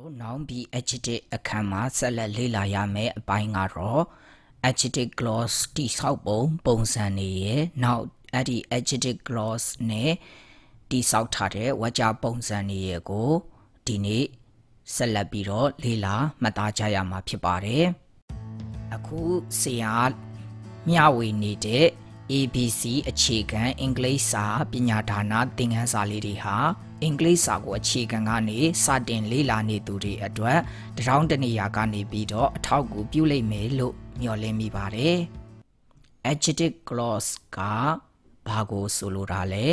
တော့နောင်ပြီး adjective အခန်းမှာဆက်လက်လေ့လာရမယ့်အပိုင်းကတော့ adjective gloss တိဆောက်ပုံပုံစံတွေရဲ့နောက်အဲ့ဒီ adjective gloss နဲ့တိဆောက်ထားတဲ့ဝါကျပုံစံတွေရဲ့ကိုဒီနေ့ဆက်လက်ပြီးတော့လေ့လာမှတ်သားကြရမှာဖြစ်ပါတယ်အခုဆရာမျှဝေနေတဲ့ ABC အခြေခံအင်္ဂလိပ်စာပညာဒါနသင်ခန်းစာလေးတွေဟာအင်္ဂလိပ်စာကိုအခြေခံကနေစတင်လေ့လာနေသူတွေအတွက်တရောင်းတနေရာကနေပြီးတော့အထောက်အကူပြုလိမ့်မယ်လို့မျှော်လင့်မိပါတယ်။ adjective clause ကဘာကိုဆိုလိုတာလဲ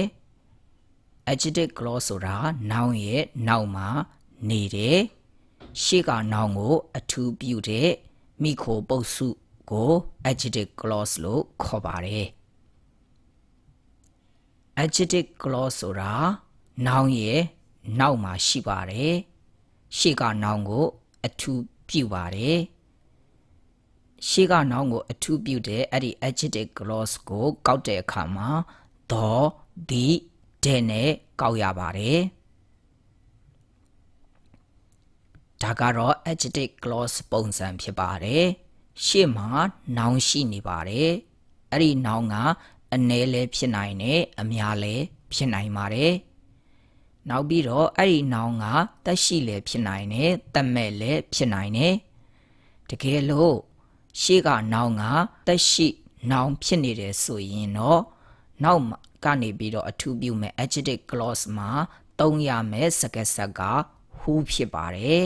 adjective clause ဆိုတာနောင်ရဲ့နောက်မှာနေတယ်ရှေ့ကနောင်ကို အထူးပြုတဲ့မိခိုပုတ်စုကို adjective clause လို့ခေါ်ပါတယ် adjective clause ဆိုတာနောင်ရဲ့နောက်မှာ ရှိပါတယ်ရှေ့ကနောင်ကိုအထူးပြုပါတယ်ရှေ့ကနောင်ကို အထူးပြုတဲ့အဲ့ဒီ adjective clause ကို ကောက်တဲ့အခါမှာတော်ဒီတဲ့နဲ့ကောက်ရပါတယ်ဒါကတော့ adjective clause ပုံစံဖြစ်ပါတယ်ရှေ့မှာနောင်ရှိနေပါတယ်အဲ့ဒီနောင်ကအ ਨੇ လဲဖြစ်နိုင်တယ်အများလဲဖြစ်နိုင်ပါတယ်နောက်ပြီးတော့အဲ့ဒီနောင်ကတက်ရှိလည်းဖြစ်နိုင်တယ်တက်မဲ့လည်းဖြစ်နိုင်တယ်တကယ်လို့ရှေ့ကနောင်ကတက်ရှိနောင်ဖြစ်နေတယ်ဆိုရင်တော့နောက်ကနေပြီးတော့အထူးပြုမဲ့ adjective clause မှာသုံးရမယ့်စကားဆက်က who ဖြစ်ပါတယ်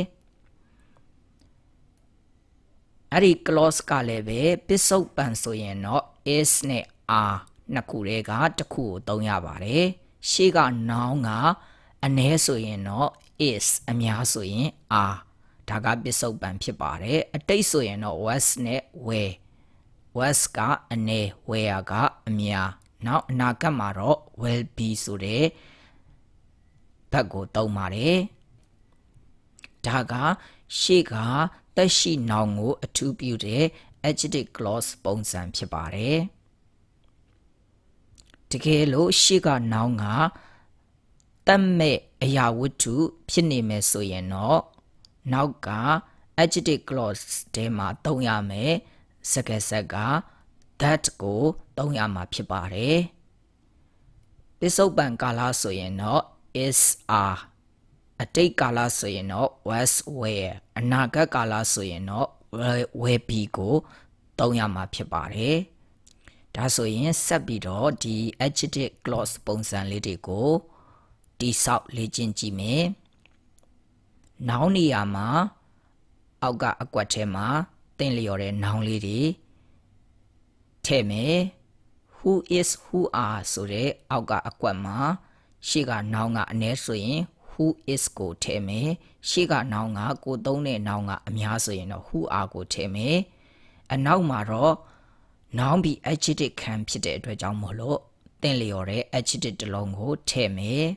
အဲ့ဒီ clause ကလည်းပဲပစ္စုပန်ဆိုရင်တော့ is နဲ့ are နှစ်ခုတည်းကတစ်ခုကိုသုံးရပါတယ်ရှေ့ကနောင်ကအ ਨੇ ဆိုရင်တော့ is အများဆိုရင် are ဒါကပစ္စုပန်ဖြစ်ပါတယ်အတိတ်ဆိုရင်တော့ was နဲ့ were was ကအ ਨੇ were ကအများနောက်အနာဂတ်မှာတော့ will be ဆိုတဲ့ဘက်ကိုတုံးပါတယ်ဒါကရှေ့ကသက်ရှိနောင်ကို အထူးပြုတဲ့ adjective clause ပုံစံဖြစ်ပါတယ်တကယ်လို့ရှေ့ကနောင်ကတတ်မဲ့အရာဝတ္ထုဖြစ်နေမယ်ဆိုရင်တော့နောက်က adjective clause ထဲမှာသုံးရမယ်စကားဆက်က that ကိုသုံးရမှာဖြစ်ပါတယ်ပစ္စုပန်ကာလဆိုရင်တော့ is are အတိတ်ကာလဆိုရင်တော့ was were အနာဂတ်ကာလဆိုရင်တော့ will be ကိုသုံးရမှာဖြစ်ပါတယ်ဒါဆိုရင်ဆက်ပြီးတော့ဒီ adjective clause ပုံစံလေးတွေကိုတိဆောက်လေ့ကျင့်ကြည့်မယ်။နောင်နေရာမှာအောက်ကအကွက်ထဲမှာတင့်လျော်တဲ့နောင်လေးတွေထည့်မယ်။ who is who are ဆိုတဲ့အောက်ကအကွက်မှာရှေ့ကနောင်ကအနည်းဆိုရင် who is ကိုထည့်မယ်။ရှေ့ကနောင်က ကိုသုံးတဲ့နောင်ကအများဆိုရင်တော့ who are ကိုထည့်မယ်။အနောက်မှာတော့နောင်ပြီး adjective ခံဖြစ်တဲ့အတွက်ကြောင့်မို့လို့တင့်လျော်တဲ့ adjective တစ်လုံးကိုထည့်မယ်။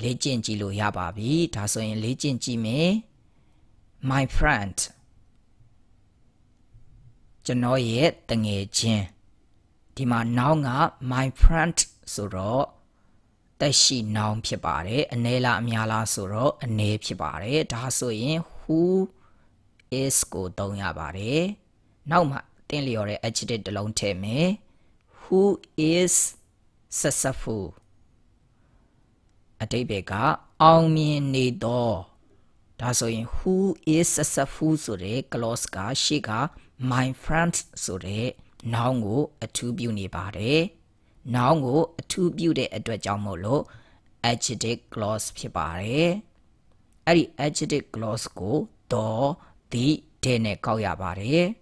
လေ့ကျင့်ကြည့်လို့ရပါပြီဒါဆိုရင်လေ့ကျင့်ကြည့်မယ် my friend ကျွန်တော်ရဲ့တငယ်ချင်းဒီမှာနောင်က my friend ဆိုတော့တက်ရှိနောင်ဖြစ်ပါတယ်အ ਨੇ လားအများလားဆိုတော့အ ਨੇ ဖြစ်ပါတယ်ဒါဆိုရင် who is ကိုသုံးရပါတယ်နောက်မှတင့်လျော်တဲ့ adjective တစ်လုံးထည့်မယ် who is successful အတိတ်ဘက်ကအောင်မြင်နေတော့ဒါဆိုရင် who is successful ဆိုတဲ့ clause ကရှေ့က my friends ဆိုတဲ့နောင်ကို အထူးပြုနေပါတယ်။နောင်ကို အထူးပြုတဲ့အတွက်ကြောင့်မို့လို့ adjective clause ဖြစ်ပါတယ်။အဲ့ဒီ adjective clause ကိုတော့ဒီတဲ့နဲ့ကောက်ရပါတယ်။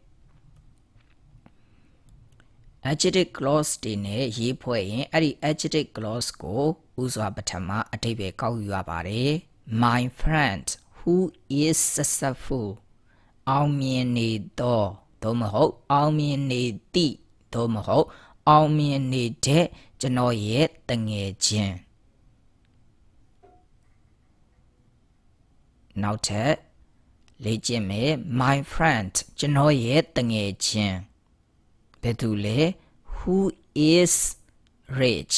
adjective clause တွေနဲ့ရေးဖွဲ့ရင်အဲ့ဒီ adjective clause ကိုဦးစွာပထမအတိတ်ပဲကောက်ယူရပါတယ် my friend who is successful အောင်မြင်နေတော့သို့မဟုတ်အောင်မြင်နေသည့်သို့မဟုတ်အောင်မြင်နေတဲ့ကျွန်တော်ရဲ့တငယ်ချင်းနောက်ထပ်လေ့ကျင့်မယ် my friend ကျွန်တော်ရဲ့တငယ်ချင်းဘယ်သူလဲ who is rich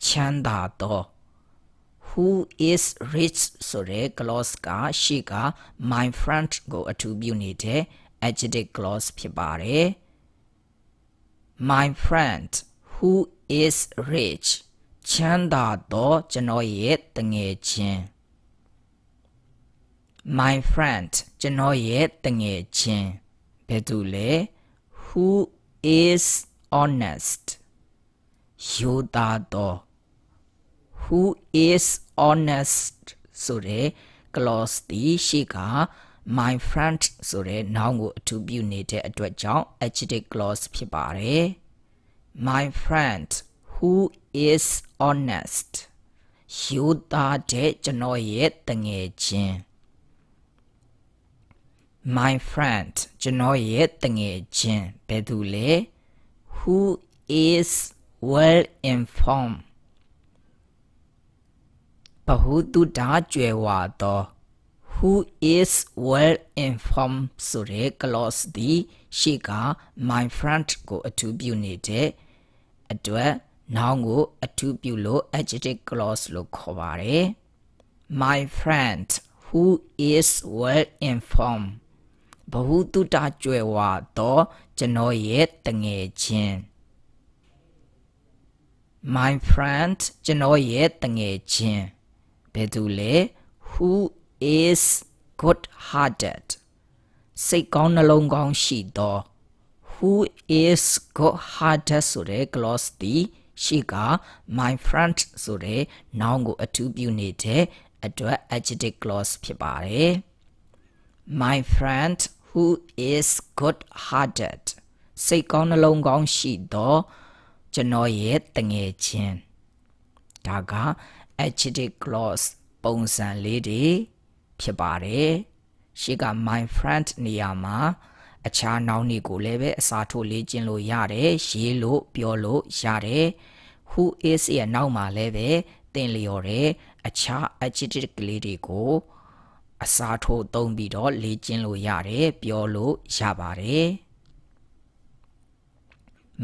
chanda do. Who is rich? Sore gloss ga she my friend go to bunite adjective gloss pibare. My friend who is rich? Chanda do janoye tenge chin. My friend janoye tenge chin. Bedule who is honest? Yuda do who is honest sore clause the. shi ka my friend sore noun to pyu ni de atwet chaung adjective clause phit par de my friend who is honest hyu ta de ye tange chin my friend chano ye tange chin be who is well informed ပဟုတုဓာကျွယ်ဝသော who is well informed ဆိုတဲ့ clause ဒီရှေ့က my front ကို အထူးပြုနေတဲ့အတွက်နောင်ကို အထူးပြုလို့ adjective clause လို့ခေါ်ပါတယ် my friend who is well informed ဘဟုတုတကြွယ်ဝသောကျွန်တော်ရဲ့တငယ်ချင်း my friend ကျွန်တော်ရဲ့တငယ်ချင်းဘယ်သူလဲ who is good hearted စိတ်ကောင်းနှလုံးကောင်းရှိသော who is good hearted ဆိုတဲ့ clause ဒီရှိက my front ဆိုတဲ့နောင်ကိုအထူးပြုနေတဲ့အတွက် adjective clause ဖြစ်ပါတယ် my friend who is good hearted စိတ်ကောင်းနှလုံးကောင်းရှိသောကျွန်တော်ရဲ့တငယ်ချင်းဒါက adjective clause ပုံစံလေးတွေဖြစ်ပါတယ်။ရှေ့က my friend နေရာမှာအခြားနောင်တွေကိုလည်းပဲအစားထိုးလေ့ကျင့်လို့ရတယ်၊ရေးလို့ပြောလို့ရတယ်။ who is ရဲ့နောက်မှာလည်းပဲသင်လျော်တဲ့အခြား adjective ကလေးတွေကိုအစားထိုးသုံးပြီးတော့လေ့ကျင့်လို့ရတယ်၊ပြောလို့ရပါတယ်။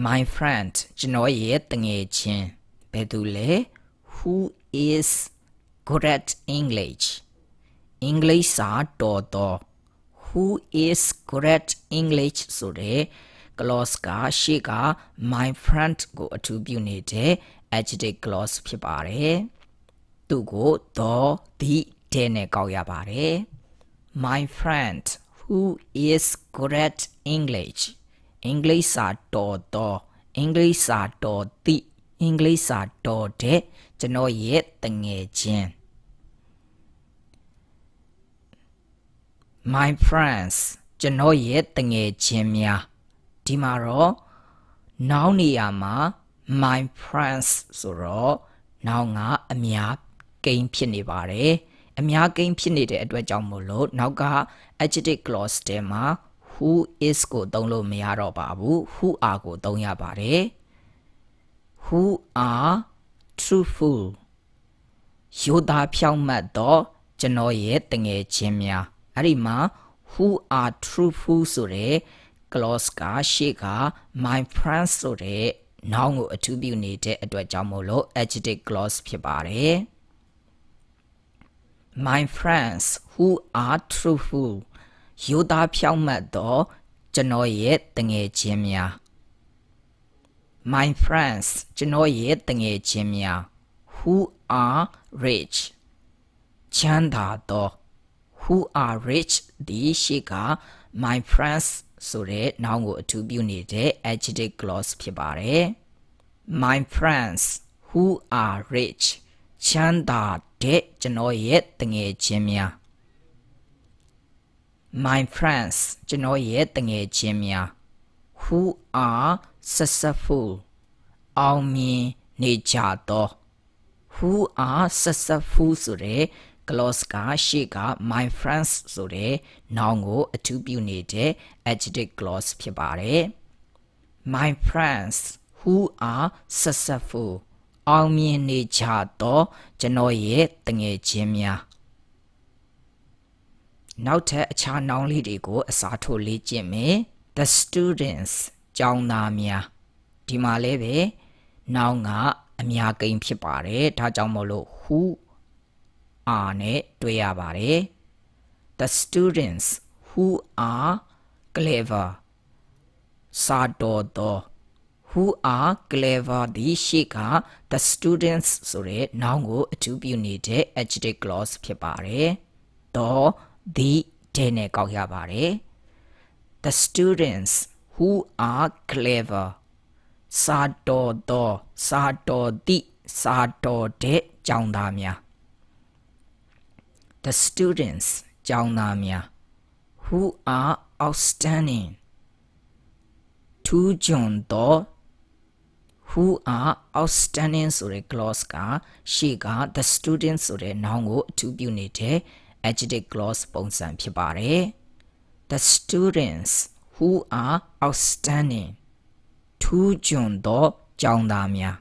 my friend ကျွန်တော်ရဲ့တငယ်ချင်းဘယ်သူလဲ who is good at English? English စာတော်တော် who is good at English ဆိုတဲ့ clause ကရှေ့က my friend ကိုအထူးပြုနေတဲ့ adjective go to the တဲ့နဲ့ကောက်ရပါတယ်။ my friend who is good at English English စာတော်တော် English The English စာတော်တဲ့ကျွန်တော်ရဲ့တငယ်ချင်း my friends ကျွန်တော်ရဲ့တငယ်ချင်းများဒီမှာတော့နောက်နေရာမှာ my friends ဆိုတော့နောက်ကအများကိန်းဖြစ်နေပါတယ်အများကိန်းဖြစ်နေတဲ့အတွက်ကြောင့်မို့လို့နောက်က adjective clause ထဲမှာ who is ကို သုံးလို့မရတော့ပါဘူး who are ကို သုံးရပါတယ် who are truthful ရိုးသားဖြောင့်မတ်သောကျွန်တော်ရဲ့တငယ်ချင်းများအဲ့ဒီမှာ who are truthful ဆိုတဲ့ clause ကရှေ့က my friends ဆိုတဲ့နောင်ကိုအထူးပြုနေတဲ့အတွက်ကြောင့်မို့လို့ adjective clause ဖြစ်ပါတယ် my friends who are truthful ရိုးသားဖြောင့်မတ်သောကျွန်တော်ရဲ့တငယ်ချင်းများ my friends ကျွန်တော်ရဲ့တငယ်ချင်းများ who are rich ချမ်းသာသော who are rich ဒီရှိက my friends ဆိုတဲ့နောင်ကိုအထူးပြုနေတဲ့ adjective clause ဖြစ်ပါတယ် my friends who are rich ချမ်းသာတဲ့ကျွန်တော်ရဲ့တငယ်ချင်းများ my friends ကျွန်တော်ရဲ့တငယ်ချင်းများ who are successful အောင်မြင်နေကြသော who are successful ဆိုတဲ့ gloss ကရှေ့က my friends ဆိုတဲ့နောင်ကိုအထူးပြုနေတဲ့ adjective gloss ဖြစ်ပါတယ် my friends who are successful အောင်မြင်နေကြသောကျွန်တော်ရဲ့တငယ်ချင်းများနောက်ထပ်အခြားနောင်လေးတွေကို အစားထိုးလေ့ကျင့်မယ် the students ကျောင်းသားများဒီမှာလည်းပဲနောင်ကအများကိန်းဖြစ်ပါတယ်ဒါကြောင့်မို့လို့ who are နဲ့တွဲရပါတယ် the students who are clever စာတော်တော် who are clever ဒီရှိက the students ဆိုတဲ့နောင်ကိုအထူးပြုနေတဲ့ adjective clause ဖြစ်ပါတယ်တော် the တဲ့နဲ့ကောက်ရပါတယ် the students who are clever စာတော်သောစာတော်သည့်စာတော်တဲ့ကျောင်းသားများ the students ကျောင်းသားများ who are outstanding ထူးချွန်သော who are outstanding ဆိုတဲ့ clause ကရှေ့က the students ဆိုတဲ့နောင်ကိုအထူးပြုနေတဲ့ adjective clause ပုံစံဖြစ်ပါတယ် the students who are outstanding ထူးချွန်သောကျောင်းသားများ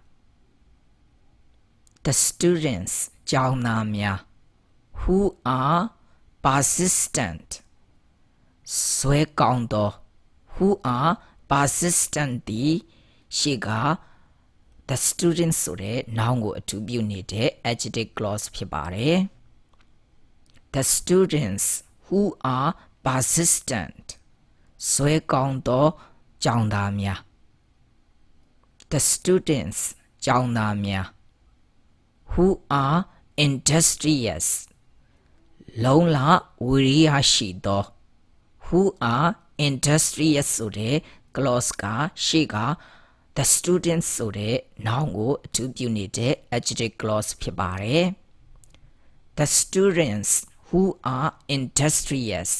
the students ကျောင်းသားများ who are persistent ဆွဲကောင်းသော who are persistent ဒီရှိက the students ဆိုတဲ့နောင်ကိုအထူးပြုနေတဲ့ adjective clause ဖြစ်ပါတယ် the students who are persistent ဆွဲကောင်းသောကျောင်းသားများ the students ကျောင်းသားများ who are industrious လုံလဝီရိယရှိသော who are industrious ဆိုတဲ့ clause ကရှေ့က the students ဆိုတဲ့ noun ကိုအထူးပြုနေတဲ့ adjective clause ဖြစ်ပါတယ် the students who are industrious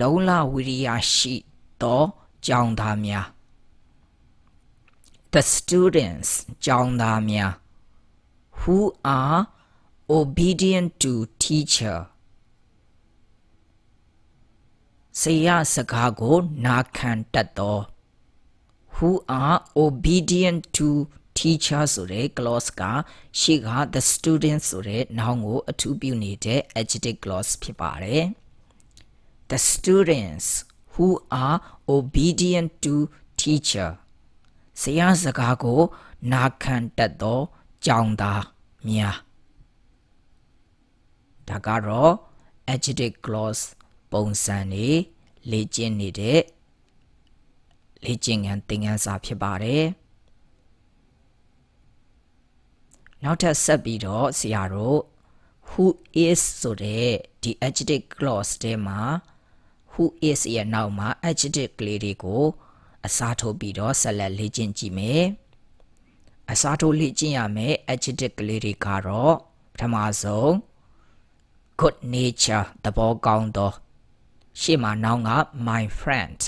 လုံလဝိရိယရှိသောကျောင်းသားများ the students ကျောင်းသားများ who are obedient to teacher ဆရာစကားကိုနာခံတတ်သော who are obedient to teacher ဆိုတဲ့ clause ကရှေ့က the students ဆိုတဲ့နောင်ကို အထူးပြုနေတဲ့ adjective clause ဖြစ်ပါတယ်။ the students who are obedient to teacher ဆရာစကားကိုနာခံတတ်သောကျောင်းသားများဒါကတော့ adjective clause ပုံစံနေလေ့ကျင့်နေတဲ့လေ့ကျင့်ခန်းသင်ခန်းစာဖြစ်ပါတယ်နောက်ထပ်ဆက်ပြီးတော့ဆရာတို့ who is ဆိုတဲ့ဒီ adjective clause ထဲမှာ who is ရဲ့နောက်မှာ adjective ကလေးတွေကို အစားထိုးပြီးတော့ဆက်လက်လေ့ကျင့်ကြည့်မယ်။အစားထိုးလေ့ကျင့်ရမယ့် adjective ကလေးတွေကတော့ပထမဆုံး good nature သဘောကောင်းသော ရှေ့မှာနောင်က my friend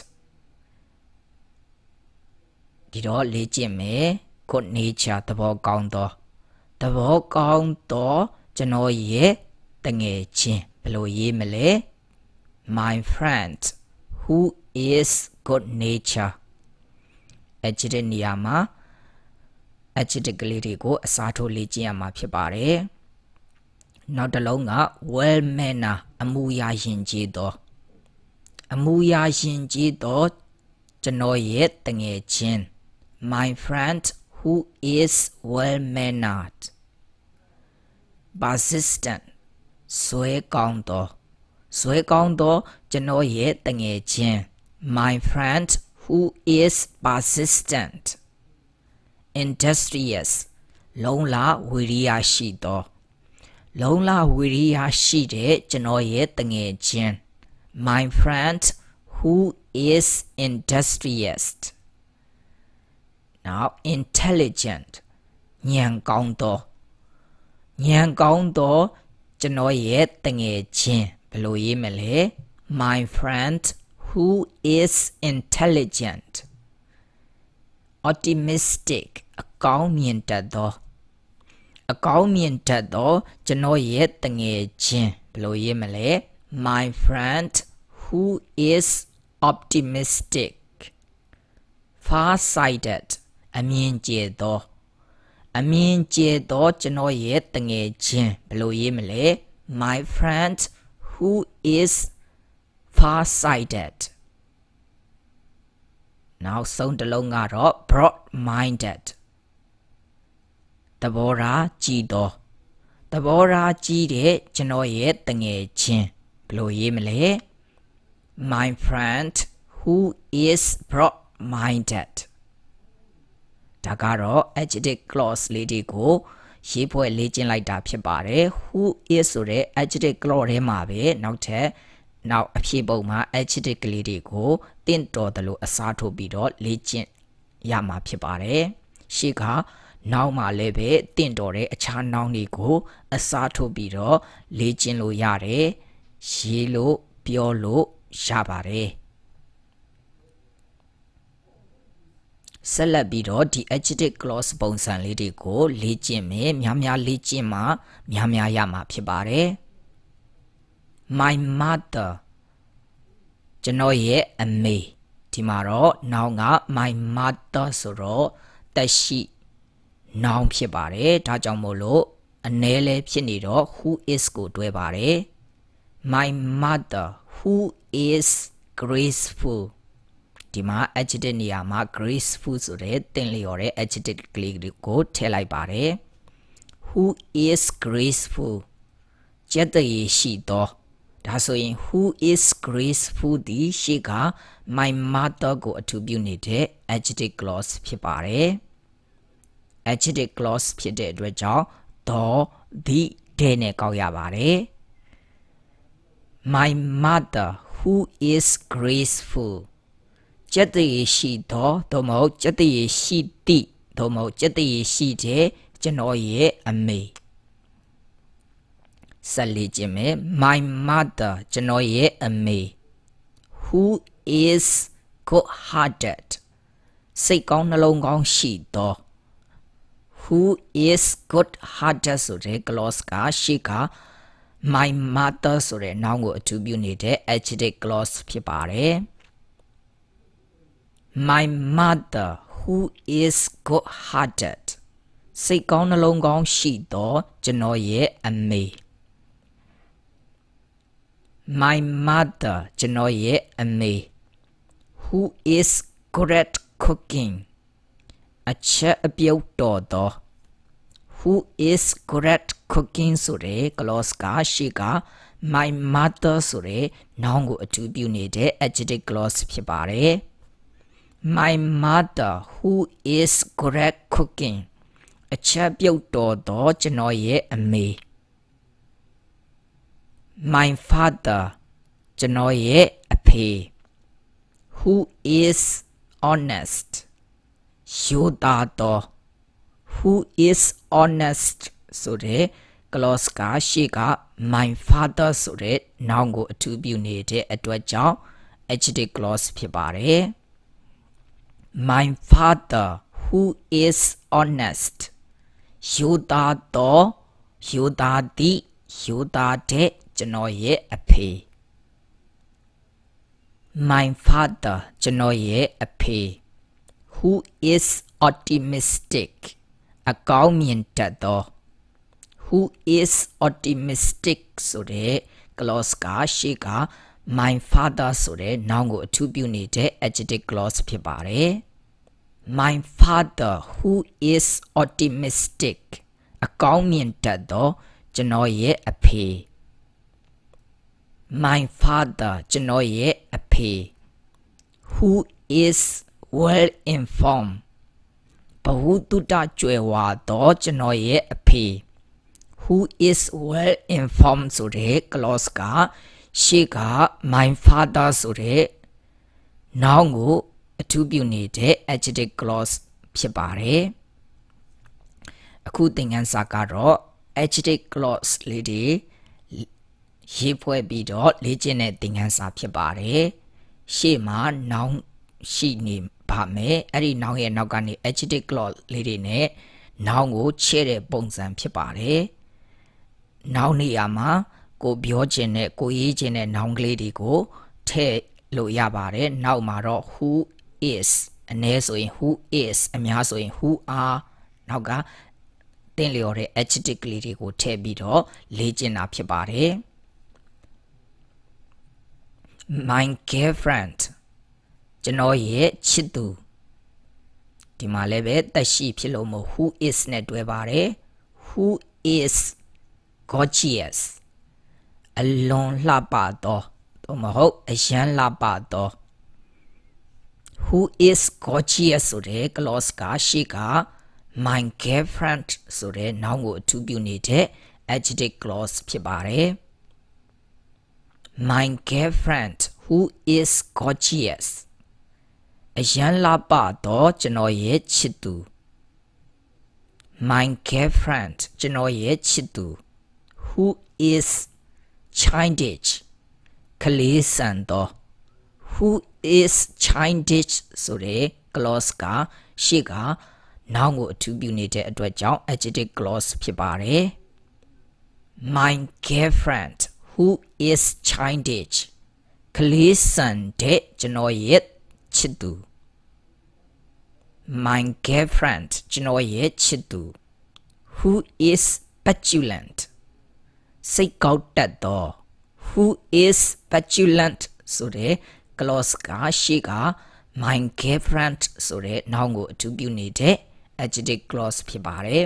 ဒီတော့လေ့ကျင့်မယ် good nature သဘောကောင်းသောသဘောကောင်းသောကျွန်တော်ရဲ့တငယ်ချင်းဘယ်လိုရေးမလဲ my friend who is good nature adjective နေရာမှာ adjective ကလေးတွေကိုအစားထိုးလေ့ကျင့်ရမှာဖြစ်ပါတယ်နောက်တစ်လုံးက well manner အမူအရာယဉ်ကျေးသော အမူအရာယဉ်ကျေးသောကျွန်တော်ရဲ့တငယ်ချင်း my friend who is well mannered persistent ဆွဲကောင်းသောဇွဲကောင်းသောကျွန်တော်ရဲ့တငယ်ချင်း my friend who is persistent industrious လုံလဝီရိယရှိသောလုံလဝီရိယရှိတဲ့ကျွန်တော်ရဲ့တငယ်ချင်း my friend who is industrious now intelligent ဉာဏ်ကောင်းသောဉာဏ်ကောင်းသောကျွန်တော်ရဲ့တငယ်ချင်းဘယ်လိုရေးမလဲ My friend who is intelligent optimistic miên miên cho nó အကောင်းမြင်တတ်သောအကောင်းမြင်တတ်သောကျွန်တော်ရဲ့တငယ်ချင်းဘယ်လိုရေးမလဲ My friend who is optimistic far-sighted miên miên cho nó အမြင်ကျသောအမြင်ကျသောကျွန်တော်ရဲ့တငယ်ချင်းဘယ်လိုရေးမလဲ My friend who is far-sighted နောက်ဆုံးတစ်လုံးကတော့ broad-minded သဘောထားကြီးသောသဘောထားကြီးတဲ့ကျွန်တော်ရဲ့တငယ်ချင်းဘယ်လိုရေးမလဲ my friend who is broad-minded ဒါကတော့ adjective clause လေးတွေကိုရေးဖွဲ့လေ့ကျင့်လိုက်တာဖြစ်ပါတယ် who is ဆိုတဲ့ adjective clause ထဲမှာပဲနောက်ထပ်နောက်အဖြစ်ပုံမှာ adjective ကလေးတွေကိုတင့်တော်တယ်လို့အစားထိုးပြီးတော့လေ့ကျင့်ရမှာဖြစ်ပါတယ်ရှေ့ကနောက်မှလည်းပဲတင့်တော်တဲ့အခြားနောင်တွေကို အစားထိုးပြီးတော့လေ့ကျင့်လို့ရတယ်ရေးလို့ပြောလို့ရပါတယ်ဆက်လက်ပြီးတော့ဒီ adjective clause ပုံစံလေးတွေကိုလေ့ကျင့်မယ်များများလေ့ကျင့်မှ များများရမှာဖြစ်ပါတယ် my mother ကျွန်တော်ရဲ့အမေဒီမှာတော့နောင်က my mother ဆိုတော့တက်ရှိနောင်ဖြစ်ပါတယ်ဒါကြောင့်မို့လို့အ ਨੇ လဲဖြစ်နေတော့ who is ကိုတွဲပါတယ် my mother who is graceful ဒီမှာ adjective နေရာမှာ graceful ဆိုတဲ့တင့်လျော်တဲ့ adjective ကလေးကိုထည့်လိုက်ပါတယ် who is graceful ကျက်တရေရှိသောဒါဆိုရင် who is graceful ဒီရှိက my mother ကို အထူးပြုနေတဲ့ adjective clause ဖြစ်ပါတယ် adjective clause ဖြစ်တဲ့အတွက်ကြောင့် the the တဲ့နဲ့ကောက်ရပါတယ် my mother who is graceful ကျက်တရေရှိသောသို့မဟုတ်ကျက်တရေရှိသည့်သို့မဟုတ်ကျက်တရေရှိတဲ့ကျွန်တော်ရဲ့အမေဆက်လေ့ကျင့်မယ် my mother ကျွန်တော်ရဲ့အမေ who is good hearted စိတ်ကောင်းနှလုံးကောင်းရှိသော who is good hearted ဆိုတဲ့ clause ကရှိက my mother ဆိုတဲ့နောင်ကိုအထူးပြုနေတဲ့ adjective clause ဖြစ်ပါတယ်။ my mother who is good hearted စိတ်ကောင်းနှလုံးကောင်းရှိသောကျွန်တော်ရဲ့အမေ my mother ကျွန်တော်ရဲ့အမေ who is great cooking အချက်အပြုတ်တော်သော who is great cooking ဆိုတဲ့ clause ကရှိက my mother ဆိုတဲ့နောင်ကိုအထူးပြုနေတဲ့ adjective clause ဖြစ်ပါတယ်။ my mother who is great cooking အချက်ပြုတ်တော်သောကျွန်တော်ရဲ့အမေ my father ကျွန်တော်ရဲ့အဖေ who is honest ရိုးသားတော် who is honest ဆိုတဲ့ clause ကရှေ့က my father ဆိုတဲ့နောင်ကိုအထူးပြုနေတဲ့အတွက်ကြောင့် adjective clause ဖြစ်ပါတယ်။ My father who is honest. Huda do, Huda di, Huda de, ကျွန်တော်ရဲ့အဖေ My father ကျွန်တော်ရဲ့အဖေ who is optimistic အကောင်းမြင်တတ်သော who is optimistic ဆိုတဲ့ clause ကရှေ့က my father ဆိုတဲ့နောင်ကိုအထူးပြုနေတဲ့ adjective clause ဖြစ်ပါတယ် my father who is optimistic အကောင်းမြင်တတ်သောကျွန်တော်ရဲ့အဖေ my father ကျွန်တော်ရဲ့အဖေ who is well informed ဘဟုတုတကြွယ်ဝသောကျွန်တော်ရဲ့အဖေ who is well informed ဆိုတဲ့ clause ကရှေ့က my father ဆိုတဲ့နောင်ကိုအထူးပြုနေတဲ့ adjective clause ဖြစ်ပါတယ်။အခုသင်ခန်းစာကတော့ adjective clause လေးတွေရေးဖွဲ့ပြီးတော့လေ့ကျင့်တဲ့သင်ခန်းစာဖြစ်ပါတယ်။ရှေ့မှာနောင်ရှိနေပါမယ်။အဲ့ဒီနောင်ရဲ့နောက်ကနေ adjective clause လေးတွေနဲ့နောင်ကိုချဲ့တဲ့ပုံစံဖြစ်ပါတယ်။နောက်နေရာမှာကိုပြောခြင်းနဲ့ကိုရေးခြင်းနဲ့နောင်ကလေးတွေကိုထည့်လို့ရပါတယ်နောက်မှာတော့ who is အနည်းဆိုရင် who is အများဆိုရင် who are နောက်ကတင်လျော်တဲ့ adjective ကလေးတွေကိုထည့်ပြီးတော့လေ့ကျင့်တာဖြစ်ပါတယ် my girlfriend ကျွန်တော်ရဲ့ချစ်သူဒီမှာလည်းပဲတက်ရှိ ဖြစ်လို့မဟုတ် who is နဲ့တွဲပါတယ် who is gorgeous အလွန်လှပသောသို့မဟုတ်အယံလှပသော who is gorgeous ဆိုတဲ့ clause ကရှေ့က my girlfriend ဆိုတဲ့နောင်ကိုအထူးပြုနေတဲ့ adjective clause ဖြစ်ပါတယ် my girlfriend who is gorgeous အယံလှပသောကျွန်တော်ရဲ့ချစ်သူ my girlfriend ကျွန်တော်ရဲ့ချစ်သူ who is childish ကလေးဆန်သော who is Now go to childish ဆိုတဲ့ clause ကရှေ့ကနောက်ကိုအထူးပြုနေတဲ့အတွက်ကြောင့် adjective clause ဖြစ်ပါတယ် my girlfriend who is childish ကလေးဆန်တဲ့ကျွန်တော်ရဲ့ချစ်သူ my girlfriend ကျွန်တော်ရဲ့ချစ်သူ who is petulant စိတ်ကောက်တတ်သော who is petulant ဆိုတဲ့ clause ကရှေ့က my girlfriend ဆိုတဲ့နောင်ကိုအထူးပြုနေတဲ့ adjective clause ဖြစ်ပါတယ်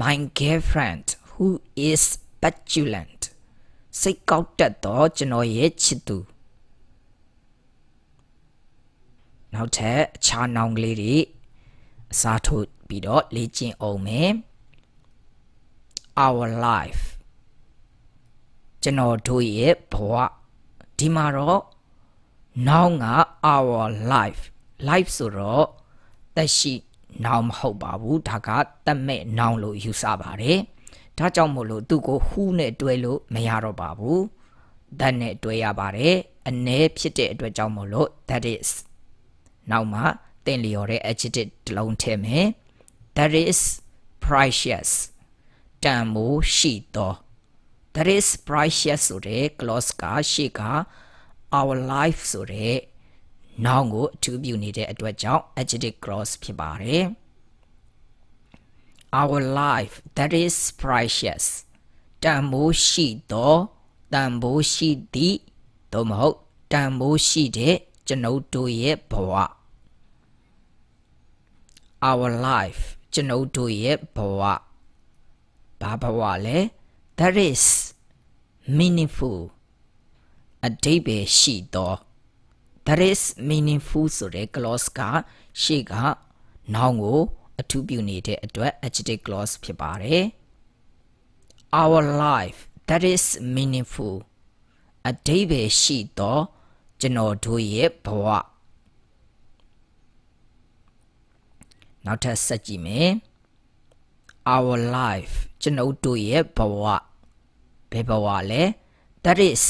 my girlfriend who is petulant စိတ်ကောက်တတ်သောကျွန်တော်ရဲ့ချစ်သူ နောက်ထပ်အခြားနောင်ကလေးတွေအစားထိုးပြီးတော့လေ့ကျင့်အောင်မယ် our life ကျွန်တော်တို့ရဲ့ဘဝဒီမှာတော့နောက်က our life life ဆိုတော့သက်ရှိနောင်မဟုတ်ပါဘူးဒါကတတ်မဲ့နောင်လို့ယူဆပါတယ်ဒါကြောင့်မို့လို့သူ့ကို who နဲ့တွဲလို့မရတော့ပါဘူး that နဲ့တွဲရပါတယ်အ ਨੇ ဖြစ်တဲ့အတွက်ကြောင့်မို့လို့ that is နောက်မှတင့်လျော်တဲ့ adjective တစ်လုံးထည့်မယ် that is precious တန်မိုးရှိသော that is precious ဆိုတဲ့ clause ကရှေ့က our life ဆိုတဲ့နောင်ကိုအထူးပြုနေတဲ့အတွက်ကြောင့် adjective clause ဖြစ်ပါတယ် our life that is precious တန်မိုးရှိသောတန်ဖိုးရှိသည့်သို့မဟုတ်တန်ဖိုးရှိတဲ့ကျွန်ုပ်တို့ရဲ့ဘဝ our life ကျွန်ုပ်တို့ရဲ့ဘဝဘာဘဝလဲ that is meaningful အတိပယ်ရှိသော that is meaningful ဆိုတဲ့ clause ကရှေ့ကနောင်ကို အထူးပြုနေတဲ့အတွက် adjective clause ဖြစ်ပါတယ် our life that is meaningful အတိပယ်ရှိသောကျွန်တော်တို့ရဲ့ဘဝနောက်ထပ်ဆက်ကြည့်မယ် our life ကျွန်ုပ်တို့ရဲ့ဘဝဘယ်ဘဝလဲ that is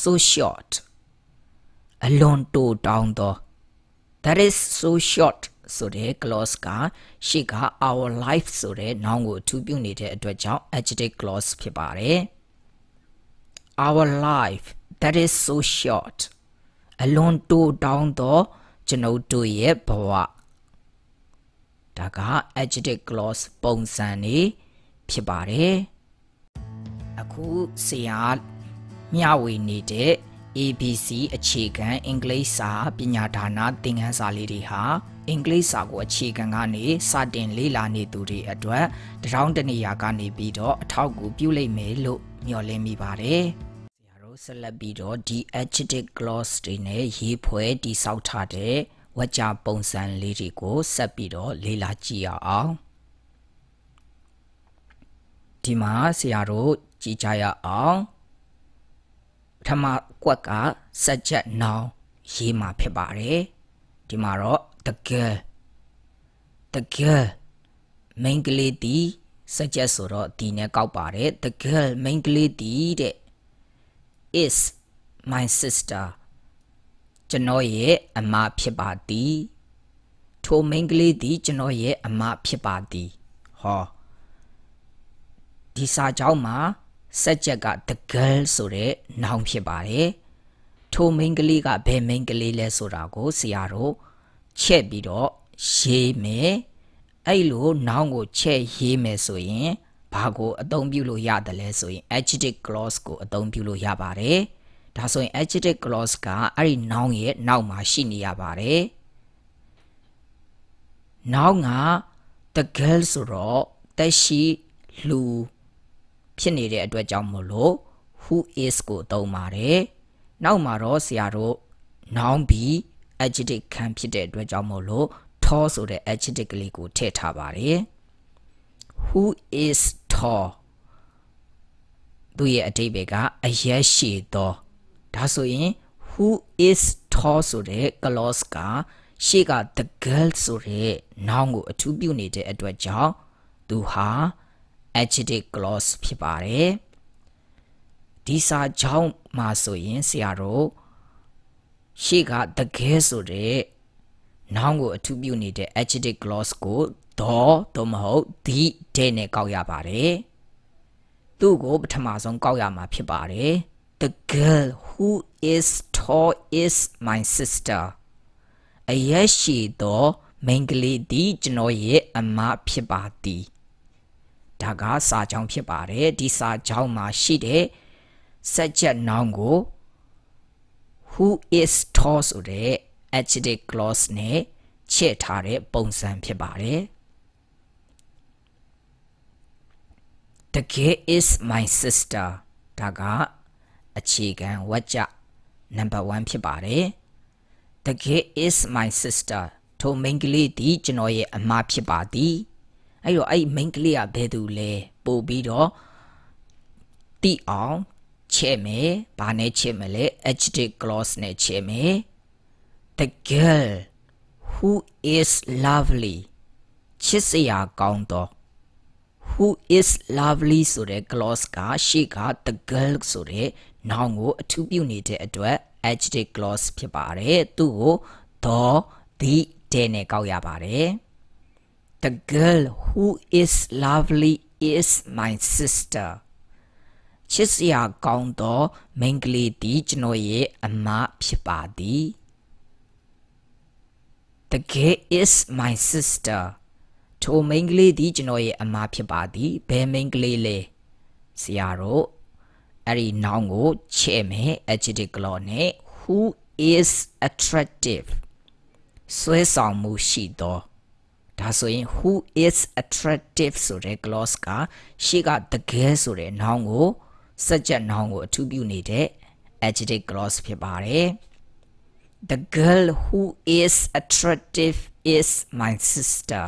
so short အလွန်တိုတောင်းသော that is so short ဆိုတဲ့ clause ကရှေ့က our life ဆိုတဲ့နောင်ကိုအထူးပြုနေတဲ့အတွက်ကြောင့် adjective clause ဖြစ်ပါတယ် our life that is so short အလွန်တိုတောင်းသောကျွန်ုပ်တို့ရဲ့ဘဝဒါက adjective clause ပုံစံနေဖြစ်ပါတယ်။အခုဆရာမျှဝေနေတဲ့ ABC အခြေခံအင်္ဂလိပ်စာပညာဒါနသင်ခန်းစာလေးတွေဟာအင်္ဂလိပ်စာကိုအခြေခံကနေစတင်လေ့လာနေသူတွေအတွက်တရောင်းတနေရာကနေပြီးတော့အထောက်အကူပြုလိမ့်မယ်လို့မျှော်လင့်မိပါတယ်။ဆရာတို့ဆက်လက်ပြီးတော့ဒီ adjective clause တွေနဲ့ရေးဖွဲ့တိဆောက်ထားတဲ့ဝါကြပုံစံလေးတွေကိုဆက်ပြီးတော့လေ့လာကြည့်ရအောင်။ဒီမှာဆရာတို့ကြည်ကြရအောင်ပထမကွက်ကစัจချက်နောင်ရေးမှာဖြစ်ပါတယ်ဒီမှာတော့တကယ်တကယ်မိန်ကလေးတီစัจချက်ဆိုတော့ဒီနဲ့ကောက်ပါတယ်တကယ်မိန်ကလေးတီတဲ့ is my sister ကျွန်တော်ရဲ့အမဖြစ်ပါသည်ထိုမိန်ကလေးသည်ကျွန်တော်ရဲ့အမဖြစ်ပါသည်ဟောဒီစာကြောင်းမှာစက်ချက်က the girl ဆိုတဲ့နောင်ဖြစ်ပါတယ်ထိုမိန်းကလေးကဘယ်မိန်းကလေးလဲဆိုတာကိုဆရာတို့ချက်ပြီးတော့ရေးမယ်အဲ့လိုနောင်ကိုချက်ရေးမယ်ဆိုရင်ဘာကိုအသုံးပြုလို့ရတယ်လဲဆိုရင် adjective clause ကိုအသုံးပြုလို့ရပါတယ်ဒါဆိုရင် adjective clause ကအဲ့ဒီနောင်ရဲ့နောက်မှာရှိနေရပါတယ်နောင်က the girl ဆိုတော့တက်ရှိလူဖြစ်နေတဲ့အတွက်ကြောင့်မို့လို့ who is ကိုသုံးပါတယ်။နောက်မှာတော့ဆရာတို့ noun be adjective ခံဖြစ်တဲ့အတွက်ကြောင့်မို့လို့ tall ဆိုတဲ့ adjective ကလေးကိုထည့်ထားပါတယ်။ who is tall သူရဲ့အတိတ်ဘက်ကအရက်ရှည်သောဒါဆိုရင် who is tall ဆိုတဲ့ clause ကရှေ့က the girl ဆိုတဲ့ noun ကိုအထူးပြုနေတဲ့အတွက်ကြောင့်သူဟာ adjective clause ဖြစ်ပါတယ်ဒီစာကြောင်းမှာဆိုရင်ဆရာတို့ရှေ့ကတကယ်ဆိုတဲ့နောင်ကိုအထူးပြုနေတဲ့ adjective clause ကိုတော့တော့မဟုတ် the တဲ့နဲ့ကောက်ရပါတယ်သူ့ကို ပထမဆုံးကောက်ရမှာ ဖြစ်ပါတယ် the girl who is tall is my sister အယက်ရှိသောမိန်းကလေးသည်ကျွန်တော်ရဲ့အမဖြစ်ပါသည်ဒါကစာကြောင်းဖြစ်ပါတယ်ဒီစာကြောင်းမှာရှိတဲ့စက်ချက်နောင်ကို who is tall ဆိုတဲ့ adjective clause နဲ့ချဲ့ထားတဲ့ပုံစံဖြစ်ပါတယ်တကယ် is my sister ဒါကအခြေခံဝါကျနံပါတ်1ဖြစ်ပါတယ်တကယ် is my sister ထိုမိန်းကလေးသည်ကျွန်တော်ရဲ့အမဖြစ်ပါသည်အဲ့တော့အဲ့ main ကလေးကဘယ်သူလဲပို့ပြီးတော့တိအောင်ချဲ့မယ်ဘာနဲ့ချဲ့မလဲ adjective clause နဲ့ချဲ့မယ် the girl who is lovely ချစ်စရာကောင်းတော့ who is lovely ဆိုတဲ့ clause ကရှေ့က the girl ဆိုတဲ့နောင်ကိုအထူးပြုနေတဲ့အတွက် adjective clause ဖြစ်ပါတယ်သူ့ကို the the တဲ့နဲ့ကောက်ရပါတယ် The girl who is lovely is my sister. ချစ်စရာကောင်းသောမိန်းကလေးသည်ကျွန်တော်ရဲ့အမဖြစ်ပါသည် The girl is my sister. ထိုမိန်းကလေးသည်ကျွန်တော်ရဲ့အမဖြစ်ပါသည်ဘယ်မိန်းကလေးလဲဆရာတို့အဲ့ဒီနောင်ကိုချဲ့မယ် adjective clause နဲ့ who is attractive ဆွဲဆောင်မှုရှိသောဒါဆိုရင် who is attractive ဆိုတဲ့ clause ကရှေ့ကတကယ်ဆိုတဲ့နောင်ကိုစัจချက်နောင်ကိုအထူးပြုနေတဲ့ adjective clause ဖြစ်ပါတယ် The girl who is attractive is my sister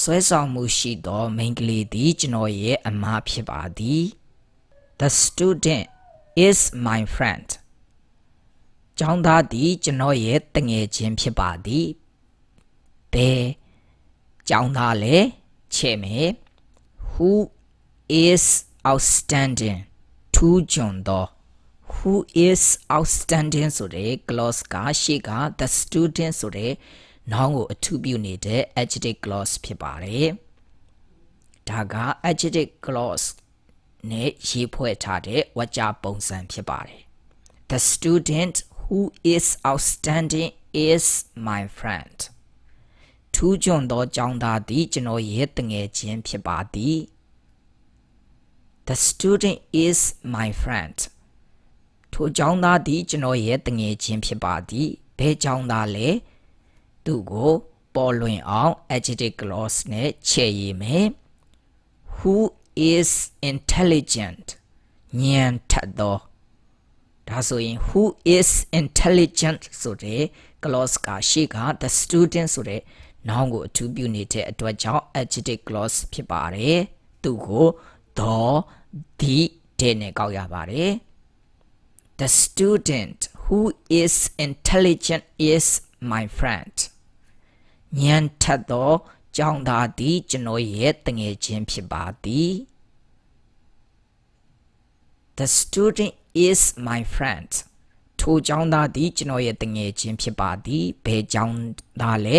ဆွဲဆောင်မှုရှိသော မိန်းကလေးသည်ကျွန်တော်ရဲ့အမဖြစ်ပါသည် The student is my friend ကျောင်းသားသည်ကျွန်တော်ရဲ့တငယ်ချင်းဖြစ်ပါသည်တယ်ကြောင်းသားလည်းချဲ့မယ် who is outstanding ထူးချွန်သော who is outstanding ဆိုတဲ့ clause ကရှေ့က the student ဆိုတဲ့နောင်းကို အထူးပြုနေတဲ့ adjective clause ဖြစ်ပါတယ်ဒါက adjective clause နဲ့ရေးဖွဲ့ထားတဲ့ဝါကျပုံစံဖြစ်ပါတယ် The student who is outstanding is my friend ထူးချွန်သောကျောင်းသားသည်ကျွန်တော်ရဲ့တငယ်ချင်းဖြစ်ပါသည် The student is my friend ထိုကျောင်းသားသည်ကျွန်တော်ရဲ့တငယ်ချင်းဖြစ်ပါသည်ဘယ်ကျောင်းသားလဲသူ့ကိုပေါ်လွင်အောင် adjective clause နဲ့ချဲ့ရည်မယ် Who is intelligent ဉာဏ်ထက်သောဒါဆိုရင် who is intelligent ဆိုတဲ့ clause ကရှေ့က the student ဆိုတဲ့နောင်ကိုအထူးပြုနေတဲ့အတွက်ကြောင့် adjective clause ဖြစ်ပါတယ်သူ့ကို the the တဲ့နဲ့ကောက်ရပါတယ် the student who is intelligent is my friend ဉာဏ်ထက်သောကျောင်းသားသည် ကျွန်တော်ရဲ့တငယ်ချင်းဖြစ်ပါသည် The student is my friend ထိုကျောင်းသားသည်ကျွန်တော်ရဲ့တငယ်ချင်းဖြစ်ပါသည်ဘယ်ကျောင်းသားလဲ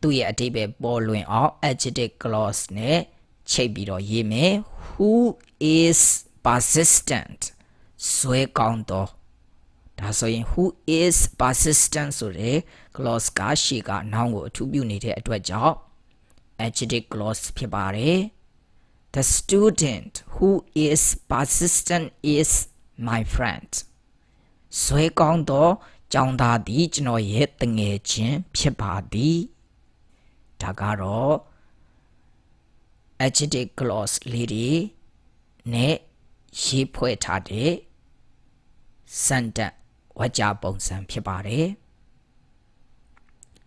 သူ့ရဲ့အတိပ္ပယ်ပေါ်လွင်အောင် adjective clause နဲ့ချိတ်ပြီးတော့ရေးမယ် who is persistent ဆွဲကောင်းတော့ဒါဆိုရင် who is persistent ဆိုတဲ့ clause ကရှေ့ကနောင်ကိုအထူးပြုနေတဲ့အတွက်ကြောင့် adjective clause ဖြစ်ပါတယ် The student who is persistent is my friend ဆွဲကောင်းတော့ကျောင်းသားသည်ကျွန်တော်ရဲ့တငယ်ချင်းဖြစ်ပါသည်ဒါကတော့ adjective clause လေးတွေနဲ့ရေးဖွဲ့ထားတဲ့စံတဝါကြပုံစံဖြစ်ပါတယ်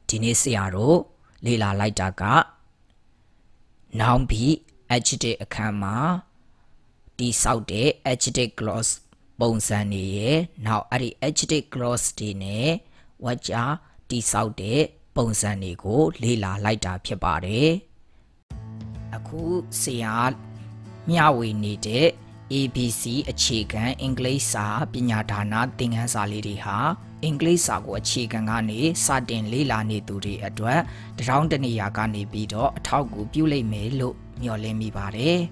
ဒီနေ့ဆရာတို့လေ့လာလိုက်တာကနောင်ဘီ adjective အခန်းမှာတိဆောက်တဲ့ adjective clause ပုံစံတွေရဲ့နောက်အဲ့ဒီ adjective clause တွေနဲ့ဝါကြတိဆောက်တဲ့ပုံစံတွေကို လေ့လာလိုက်တာဖြစ်ပါတယ်။အခုဆရာမျှဝေနေတဲ့ ABC အခြေခံအင်္ဂလိပ်စာပညာဒါနသင်ခန်းစာလေးတွေဟာအင်္ဂလိပ်စာကိုအခြေခံကနေစတင်လေ့လာနေသူတွေအတွက်တရောင်းတနေရာကနေပြီးတော့အထောက်အကူပြုလိမ့်မယ်လို့မျှော်လင့်မိပါတယ်။